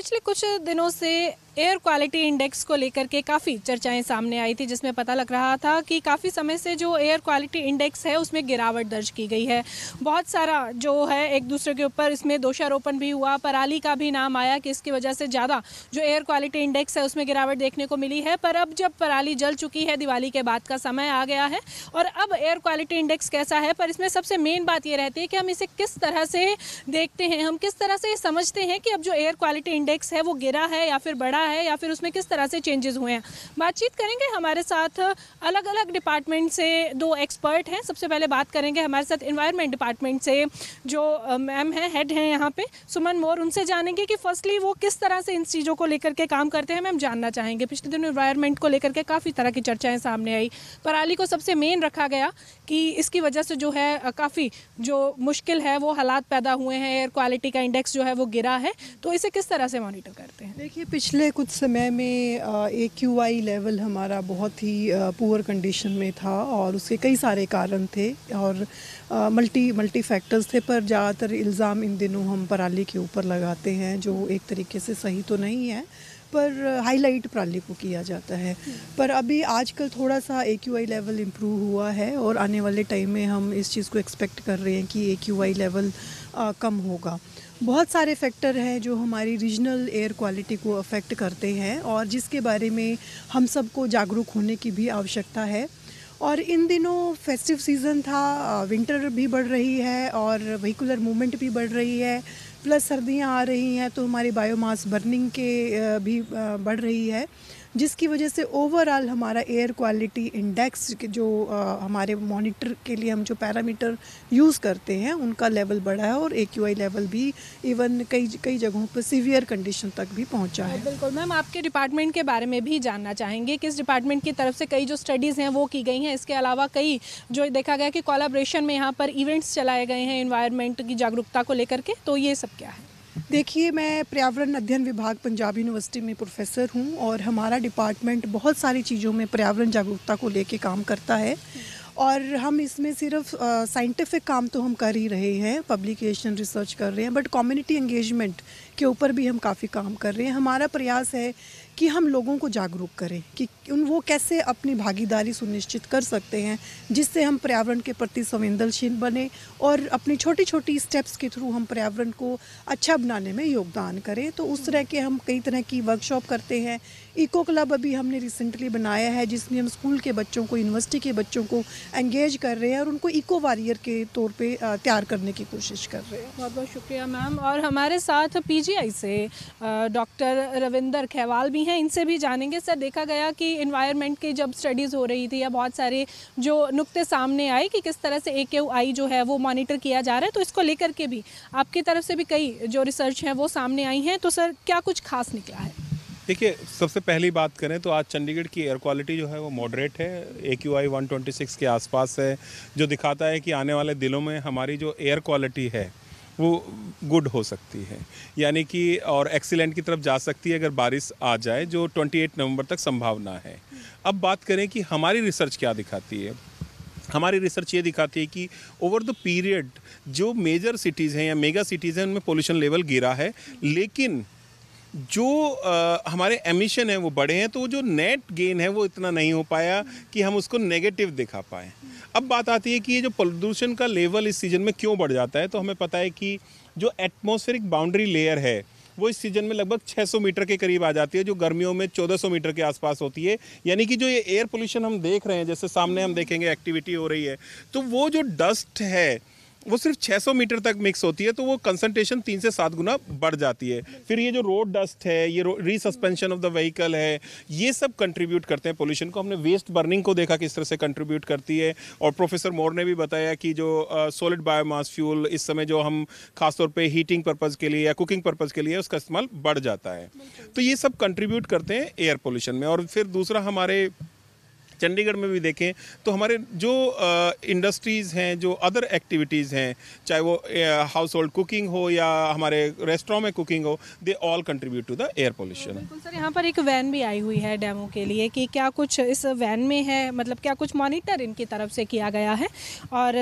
पिछले कुछ दिनों से एयर क्वालिटी इंडेक्स को लेकर के काफ़ी चर्चाएं सामने आई थी जिसमें पता लग रहा था कि काफ़ी समय से जो एयर क्वालिटी इंडेक्स है उसमें गिरावट दर्ज की गई है बहुत सारा जो है एक दूसरे के ऊपर इसमें दोषारोपण भी हुआ पराली का भी नाम आया कि इसकी वजह से ज़्यादा जो एयर क्वालिटी इंडेक्स है उसमें गिरावट देखने को मिली है पर अब जब पराली जल चुकी है दिवाली के बाद का समय आ गया है और अब एयर क्वालिटी इंडेक्स कैसा है पर इसमें सबसे मेन बात ये रहती है कि हम इसे किस तरह से देखते हैं हम किस तरह से समझते हैं कि अब जो एयर क्वालिटी इंडेक्स इंडेक्स है वो गिरा है या फिर बढ़ा है या फिर उसमें किस तरह से चेंजेस हुए हैं बातचीत करेंगे हमारे साथ अलग अलग डिपार्टमेंट से दो एक्सपर्ट हैं सबसे पहले बात करेंगे हमारे साथ इन्वायरमेंट डिपार्टमेंट से जो मैम हैं हेड हैं यहाँ पे सुमन मोर उनसे जानेंगे कि फर्स्टली वो किस तरह से इन चीज़ों को लेकर के काम करते हैं मैम जानना चाहेंगे पिछले दिनों इन्वायरमेंट को लेकर के काफ़ी तरह की चर्चाएँ सामने आई पराली को सबसे मेन रखा गया कि इसकी वजह से जो है काफ़ी जो मुश्किल है वो हालात पैदा हुए हैं एयर क्वालिटी का इंडेक्स जो है वो गिरा है तो इसे किस तरह से मॉनिटर करते हैं देखिए पिछले कुछ समय में ए क्यू आई लेवल हमारा बहुत ही पुअर कंडीशन में था और उसके कई सारे कारण थे और मल्टी मल्टी फैक्टर्स थे पर ज़्यादातर इल्ज़ाम इन दिनों हम पराली के ऊपर लगाते हैं जो एक तरीके से सही तो नहीं है पर हाईलाइट प्राली को किया जाता है पर अभी आजकल थोड़ा सा A Q I level improve हुआ है और आने वाले टाइम में हम इस चीज़ को एक्सपेक्ट कर रहे हैं कि ए क्यू आई लेवल आ, कम होगा बहुत सारे फैक्टर हैं जो हमारी रीजनल एयर क्वालिटी को अफेक्ट करते हैं और जिसके बारे में हम सबको जागरूक होने की भी आवश्यकता है और इन दिनों फेस्टिव सीज़न था विंटर भी बढ़ रही है और वहीकुलर मूवमेंट भी बढ़ रही है प्लस सर्दियाँ आ रही हैं तो हमारी बायोमास बर्निंग के भी बढ़ रही है जिसकी वजह से ओवरऑल हमारा एयर क्वालिटी इंडेक्स जो हमारे मॉनिटर के लिए हम जो पैरामीटर यूज़ करते हैं उनका लेवल बढ़ा है और ए लेवल भी इवन कई कई जगहों पर सीवियर कंडीशन तक भी पहुँचा है बिल्कुल मैम आपके डिपार्टमेंट के बारे में भी जानना चाहेंगे किस डिपार्टमेंट की तरफ से कई जो स्टडीज़ हैं वो की गई हैं इसके अलावा कई जो देखा गया कि कोलाब्रेशन में यहाँ पर इवेंट्स चलाए गए हैं इन्वायरमेंट की जागरूकता को लेकर के तो ये सब क्या है देखिए मैं पर्यावरण अध्ययन विभाग पंजाब यूनिवर्सिटी में प्रोफेसर हूँ और हमारा डिपार्टमेंट बहुत सारी चीज़ों में पर्यावरण जागरूकता को लेके काम करता है और हम इसमें सिर्फ साइंटिफिक काम तो हम कर ही रहे हैं पब्लिकेशन रिसर्च कर रहे हैं बट कम्युनिटी एंगेजमेंट उसके ऊपर भी हम काफ़ी काम कर रहे हैं हमारा प्रयास है कि हम लोगों को जागरूक करें कि उन वो कैसे अपनी भागीदारी सुनिश्चित कर सकते हैं जिससे हम पर्यावरण के प्रति संवेदनशील बने और अपनी छोटी छोटी स्टेप्स के थ्रू हम पर्यावरण को अच्छा बनाने में योगदान करें तो उस तरह के हम कई तरह की वर्कशॉप करते हैं इको क्लब अभी हमने रिसेंटली बनाया है जिसमें हम स्कूल के बच्चों को यूनिवर्सिटी के बच्चों को एंगेज कर रहे हैं और उनको इको वारियर के तौर पर तैयार करने की कोशिश कर रहे हैं बहुत बहुत शुक्रिया मैम और हमारे साथ पी पीजीआई से डॉक्टर रविंदर खैवाल भी हैं इनसे भी जानेंगे सर देखा गया कि इन्वायरमेंट की जब स्टडीज़ हो रही थी या बहुत सारे जो नुक्ते सामने आए कि किस तरह से ए जो है वो मॉनिटर किया जा रहा है तो इसको लेकर के भी आपकी तरफ से भी कई जो रिसर्च हैं वो सामने आई हैं तो सर क्या कुछ खास निकला है देखिए सबसे पहली बात करें तो आज चंडीगढ़ की एयर क्वालिटी जो है वो मॉडरेट है ए क्यू आई वन के आसपास है जो दिखाता है कि आने वाले दिनों में हमारी जो एयर क्वालिटी है वो गुड हो सकती है यानी कि और एक्सीलेंट की तरफ जा सकती है अगर बारिश आ जाए जो 28 नवंबर तक संभावना है अब बात करें कि हमारी रिसर्च क्या दिखाती है हमारी रिसर्च ये दिखाती है कि ओवर द पीरियड जो मेजर सिटीज़ हैं या मेगा सिटीज़ हैं उनमें पोल्यूशन लेवल गिरा है लेकिन जो आ, हमारे एमिशन है वो बढ़े हैं तो वो जो नेट गेन है वो इतना नहीं हो पाया कि हम उसको नेगेटिव दिखा पाएँ अब बात आती है कि ये जो प्रदूषण का लेवल इस सीज़न में क्यों बढ़ जाता है तो हमें पता है कि जो एटमोसफेरिक बाउंड्री लेयर है वो इस सीजन में लगभग 600 मीटर के करीब आ जाती है जो गर्मियों में 1400 मीटर के आसपास होती है यानी कि जो ये एयर पोल्यूशन हम देख रहे हैं जैसे सामने हम देखेंगे एक्टिविटी हो रही है तो वो जो डस्ट है वो सिर्फ 600 मीटर तक मिक्स होती है तो वो कंसनट्रेशन तीन से सात गुना बढ़ जाती है फिर ये जो रोड डस्ट है ये रीसस्पेंशन ऑफ द व्हीकल है ये सब कंट्रीब्यूट करते हैं पोल्यूशन को हमने वेस्ट बर्निंग को देखा किस तरह से कंट्रीब्यूट करती है और प्रोफेसर मोर ने भी बताया कि जो सॉलिड बायोमास फ्यूल इस समय जो हम खासतौर पर हीटिंग पर्पज़ के लिए या कुकिंग पर्पज़ के लिए उसका इस्तेमाल बढ़ जाता है तो ये सब कंट्रीब्यूट करते हैं एयर पोल्यूशन में और फिर दूसरा हमारे चंडीगढ़ में भी देखें तो हमारे जो इंडस्ट्रीज़ हैं जो अदर एक्टिविटीज़ हैं चाहे वो हाउस होल्ड कुकिंग हो या हमारे रेस्टोरेंट में कुकिंग हो they all contribute to the air pollution sir यहाँ पर एक वैन भी आई हुई है डेमो के लिए कि क्या कुछ इस वैन में है मतलब क्या कुछ मॉनिटर इनकी तरफ से किया गया है और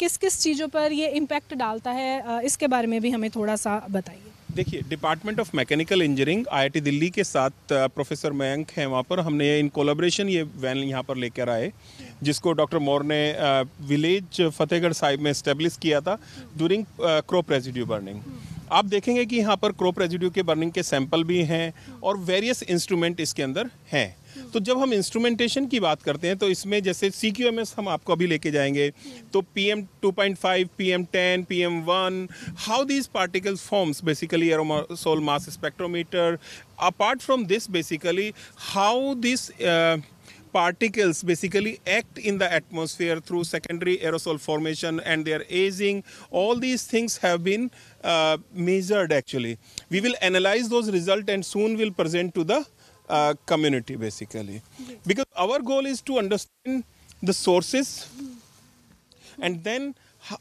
किस किस चीज़ों पर ये इम्पैक्ट डालता है इसके बारे में भी हमें थोड़ा सा बताइए देखिए department of mechanical engineering IIT Delhi के साथ प्रोफेसर मयंक हैं वहाँ पर हमने इन कोलाब्रेशन ये वैन यहाँ पर लेकर आए जिसको डॉक्टर मोर ने विलेज फतेहगढ़ साहिब में इस्टेब्लिश किया था ड्यूरिंग क्रॉप रेजिड्यू बर्निंग आप देखेंगे कि यहाँ पर क्रॉप रेजिड्यू के बर्निंग के सैंपल भी हैं और वेरियस इंस्ट्रूमेंट इसके अंदर हैं तो जब हम इंस्ट्रूमेंटेशन की बात करते हैं तो इसमें जैसे सी क्यू एम एस हम आपको अभी लेके जाएंगे तो P M two point five P M ten P M one how these particle forms basically aerosol mass spectrometer apart from this basically how this particles basically act in the atmosphere through secondary aerosol formation and their ageing all these things have been measured actually we will analyse those result and soon will present to the uh, community basically. Yes. Because our goal is to understand the sources mm. and then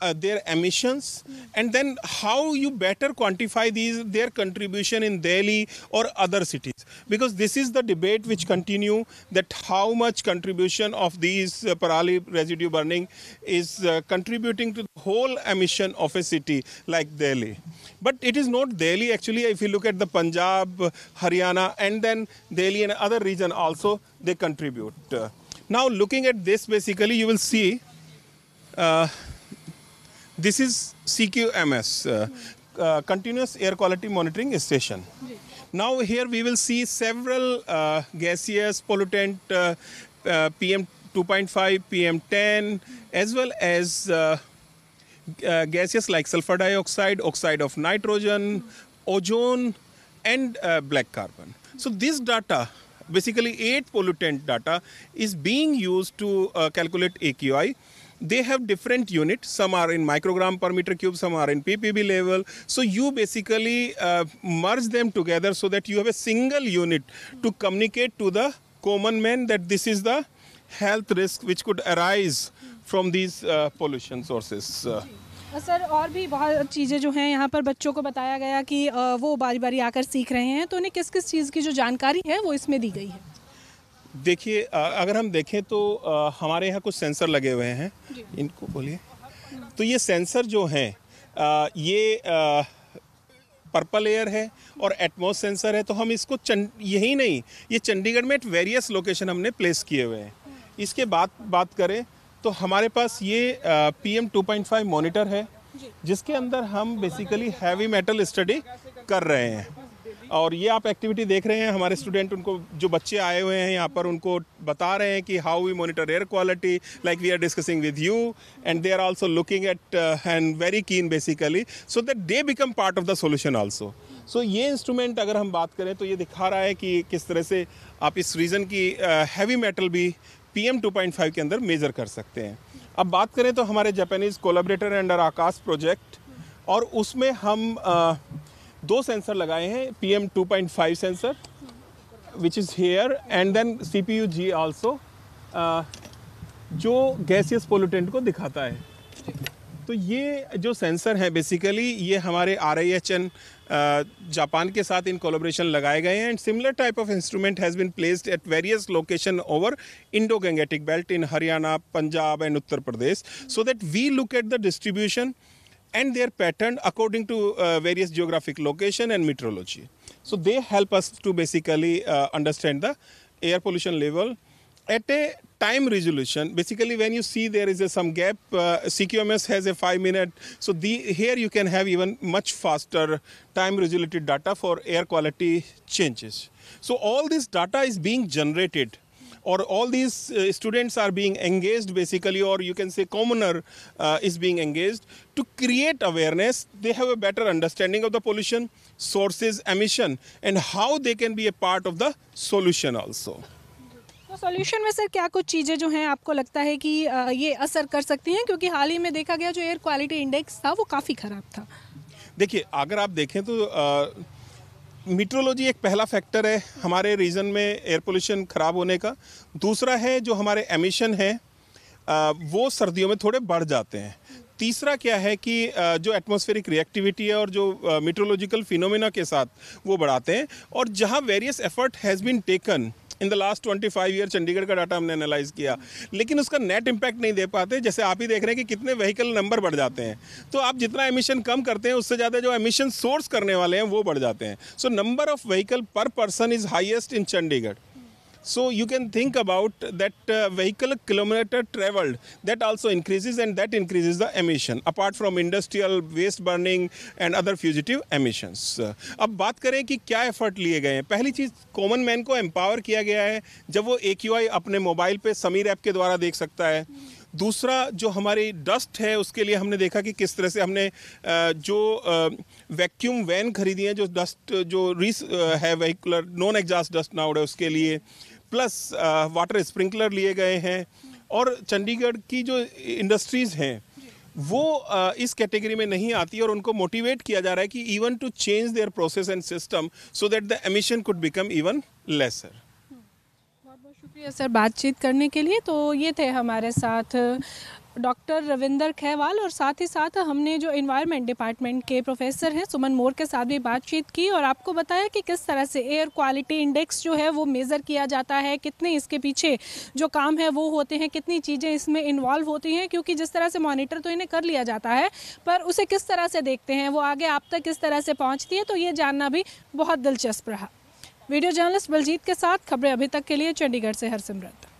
uh, their emissions mm. and then how you better quantify these their contribution in delhi or other cities because this is the debate which continue that how much contribution of these uh, parali residue burning is uh, contributing to the whole emission of a city like delhi but it is not delhi actually if you look at the punjab haryana and then delhi and other region also they contribute uh, now looking at this basically you will see uh, this is CQMS, uh, uh, Continuous Air Quality Monitoring Station. Now here we will see several uh, gaseous pollutant uh, uh PM 2.5, PM 10, as well as uh, gaseous like sulfur dioxide, oxide of nitrogen, ozone, and black carbon. So this data basically eight pollutant data is being used to calculate AQI they have different units. Some are in microgram per meter cube, some are in ppb level. So you basically uh, merge them together so that you have a single unit to communicate to the common man that this is the health risk which could arise from these uh, pollution sources. Uh, sir और भी बहुत चीज़ें जो हैं यहाँ पर बच्चों को बताया गया कि वो बारी बारी आकर सीख रहे हैं तो उन्हें किस किस चीज़ की जो जानकारी है वो इसमें दी गई है देखिए अगर हम देखें तो हमारे यहाँ कुछ सेंसर लगे हुए हैं इनको बोलिए तो ये सेंसर जो हैं ये आ, पर्पल एयर है और एटमोस सेंसर है तो हम इसको यही नहीं ये चंडीगढ़ में एट वेरियस लोकेशन हमने प्लेस किए हुए हैं इसके बाद बात करें तो हमारे पास ये P M two point five monitor है जिसके अंदर हम बेसिकली हैवी मेटल स्टडी कर रहे हैं और ये आप एक्टिविटी देख रहे हैं हमारे स्टूडेंट उनको जो बच्चे आए हुए हैं यहाँ पर उनको बता रहे हैं कि how we monitor air quality like we are discussing with you and they are also looking at and very keen basically so that they become part of the solution also so ये instrument अगर हम बात करें तो ये दिखा रहा है कि किस तरह से आप इस रीजन की हैवी uh, मेटल भी P M two point five के अंदर मेजर कर सकते हैं अब बात करें तो हमारे Japanese collaborator under Aakash project और उसमें हम uh, दो सेंसर लगाए हैं P M two point five sensor which is here and then C P U G also जो गैसियस पोलूटेंट को दिखाता है तो ये जो सेंसर हैं बेसिकली ये हमारे R I H N Japan के साथ इन कोलोब्रेशन लगाए गए हैं and similar type of instrument has been placed at various location over Indo Gangetic belt in Haryana Punjab and Uttar Pradesh so that we look at the distribution and they are patterned according to uh, various geographic location and meteorology. So they help us to basically uh, understand the air pollution level at a time resolution. Basically, when you see there is a, some gap, uh, CQMS has a five minute. So the, here you can have even much faster time resolution data for air quality changes. So all this data is being generated or all these uh, students are being engaged basically or you can say commoner uh, is being engaged to create awareness they have a better understanding of the pollution sources emission and how they can be a part of the solution also तो solution में sir क्या कुछ चीज़ें जो हैं आपको लगता है कि ये असर कर सकती हैं क्योंकि हाल ही में देखा गया जो एयर क्वालिटी इंडेक्स था वो काफ़ी ख़राब था देखिए अगर आप देखें तो आ, मीट्रोलॉजी एक पहला फैक्टर है हमारे रीजन में एयर पोल्यूशन ख़राब होने का दूसरा है जो हमारे एमिशन है वो सर्दियों में थोड़े बढ़ जाते हैं तीसरा क्या है कि जो एटमॉस्फेरिक रिएक्टिविटी है और जो मीट्रोलॉजिकल फिनोमेना के साथ वो बढ़ाते हैं और जहाँ various effort has been taken in the last twenty five year Chandigarh का डाटा हमने एनालाइज किया लेकिन उसका नेट इम्पैक्ट नहीं दे पाते जैसे आप ही देख रहे हैं कि कितने व्हीकल नंबर बढ़ जाते हैं तो आप जितना एमिशन कम करते हैं उससे ज़्यादा जो एमिशन सोर्स करने वाले हैं वो बढ़ जाते हैं so number of vehicle per person is highest in Chandigarh So you can think about that uh, vehicle kilometer traveled. That also increases and that increases the emission. Apart from industrial waste burning and other fugitive emissions. ab baat kare ki kya effort liye gaye hain pehli cheez common man ko empower kiya gaya hai jab wo aqi apne mobile pe samir app ke dwara dekh sakta hai दूसरा जो हमारी dust है उसके लिए हमने देखा कि किस तरह से हमने जो वैक्यूम वैन खरीदी है जो डस्ट जो रिस है वहीकुलर नॉन एग्जास्ट डस्ट नाउड है उसके लिए प्लस वाटर स्प्रिंकलर लिए गए हैं और चंडीगढ़ की जो इंडस्ट्रीज़ हैं वो इस कैटेगरी में नहीं आती और उनको मोटिवेट किया जा रहा है कि even to change their process and system so that the emission could become even lesser बहुत बहुत शुक्रिया सर बातचीत करने के लिए तो ये थे हमारे साथ डॉक्टर रविंदर खैवाल और साथ ही साथ हमने जो इन्वायरमेंट डिपार्टमेंट के प्रोफेसर हैं सुमन मोर के साथ भी बातचीत की और आपको बताया कि किस तरह से एयर क्वालिटी इंडेक्स जो है वो मेज़र किया जाता है कितने इसके पीछे जो काम है वो होते हैं कितनी चीज़ें इसमें इन्वॉल्व होती हैं क्योंकि जिस तरह से मॉनिटर तो इन्हें कर लिया जाता है पर उसे किस तरह से देखते हैं वो आगे आप तक किस तरह से पहुँचती है तो ये जानना भी बहुत दिलचस्प रहा वीडियो जर्नलिस्ट बलजीत के साथ खबरें अभी तक के लिए चंडीगढ़ से हरसिमरत